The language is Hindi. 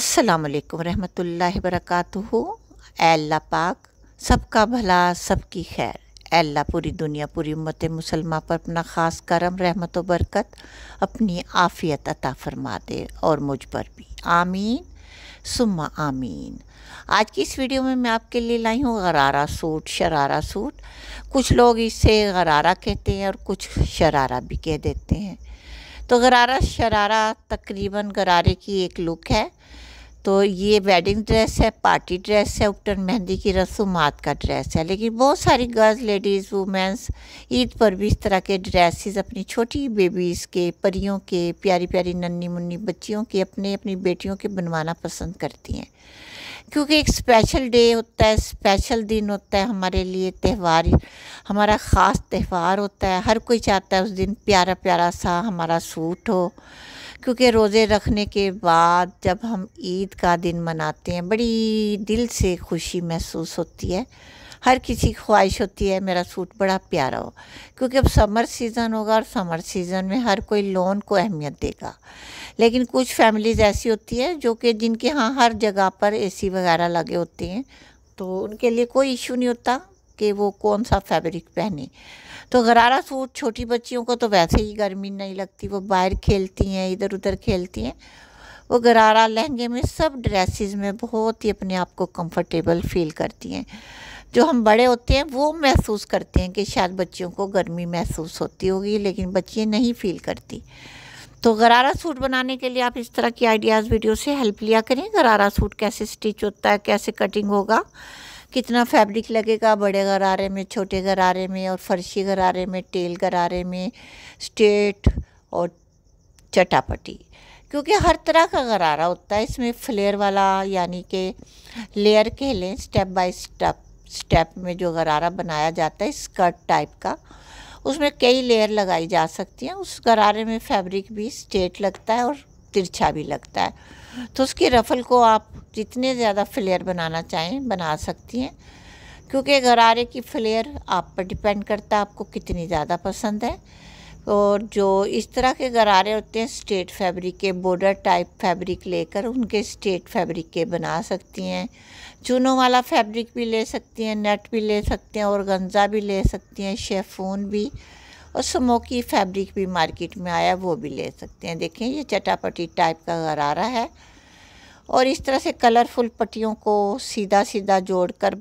असलकम रहमतुल्लाहि वरकatuhu अल्लाह पाक सबका भला सबकी खैर अल्लाह पूरी दुनिया पूरी उम्मत मुसलमा पर अपना ख़ास करम रहमत व बरकत अपनी आफ़ियत अता फरमा दे और मुझ पर भी आमीन सुम्मा आमीन आज की इस वीडियो में मैं आपके लिए लाई हूँ गरारा सूट शरारा सूट कुछ लोग इसे गरारा कहते हैं और कुछ शरारा भी कह देते हैं तो गरारा शरारा तकरीबन गरारे की एक लुक है तो ये वेडिंग ड्रेस है पार्टी ड्रेस है उपटन मेहंदी की रसूमात का ड्रेस है लेकिन बहुत सारी गर्ल्स लेडीज़ वुमेंस ईद पर भी इस तरह के ड्रेसेस अपनी छोटी बेबीज़ के परियों के प्यारी प्यारी नन्नी मुन्नी बच्चियों के अपने अपनी बेटियों के बनवाना पसंद करती हैं क्योंकि एक स्पेशल डे होता है स्पेशल दिन होता है हमारे लिए त्यौहार हमारा ख़ास त्यौहार होता है हर कोई चाहता है उस दिन प्यारा प्यारा सा हमारा सूट हो क्योंकि रोज़े रखने के बाद जब हम ईद का दिन मनाते हैं बड़ी दिल से खुशी महसूस होती है हर किसी की ख्वाहिश होती है मेरा सूट बड़ा प्यारा हो क्योंकि अब समर सीज़न होगा और समर सीज़न में हर कोई लोन को अहमियत देगा लेकिन कुछ फैमिलीज़ ऐसी होती है जो कि जिनके यहाँ हर जगह पर एसी वगैरह लगे होते हैं तो उनके लिए कोई इशू नहीं होता कि वो कौन सा फैब्रिक पहने तो गरारा सूट छोटी बच्चियों को तो वैसे ही गर्मी नहीं लगती वो बाहर खेलती हैं इधर उधर खेलती हैं वो गरारा लहंगे में सब ड्रेसेस में बहुत ही अपने आप को कंफर्टेबल फील करती हैं जो हम बड़े होते हैं वो महसूस करते हैं कि शायद बच्चियों को गर्मी महसूस होती होगी लेकिन बच्चियाँ नहीं फील करती तो गरारा सूट बनाने के लिए आप इस तरह की आइडियाज़ वीडियो से हेल्प लिया करें गरारा सूट कैसे स्टिच होता है कैसे कटिंग होगा कितना फैब्रिक लगेगा बड़े गरारे में छोटे गरारे में और फर्शी गरारे में टेल गरारे में स्टेट और चटापटी क्योंकि हर तरह का गरारा होता है इसमें फ्लेयर वाला यानी कि लेयर कह लें स्टेप बाय स्टेप स्टेप में जो गरारा बनाया जाता है स्कर्ट टाइप का उसमें कई लेयर लगाई जा सकती हैं उस गरारे में फैब्रिक भी स्ट्रेट लगता है और तिरछा भी लगता है तो उसकी रफल को आप जितने ज़्यादा फ्लेयर बनाना चाहें बना सकती हैं क्योंकि गरारे की फ्लेयर आप पर डिपेंड करता है आपको कितनी ज़्यादा पसंद है और जो इस तरह के गरारे होते हैं स्टेट फैब्रिक के बॉर्डर टाइप फैब्रिक लेकर उनके स्टेट फैब्रिक के बना सकती हैं चूनों वाला फैब्रिक भी ले सकती हैं नेट भी ले सकते हैं और गंजा भी ले सकती हैं शेफून भी और स्मोकी फैब्रिक भी मार्केट में आया वो भी ले सकते हैं देखें ये चटापटी टाइप का गरारा है और इस तरह से कलरफुल पट्टियों को सीधा सीधा जोड़कर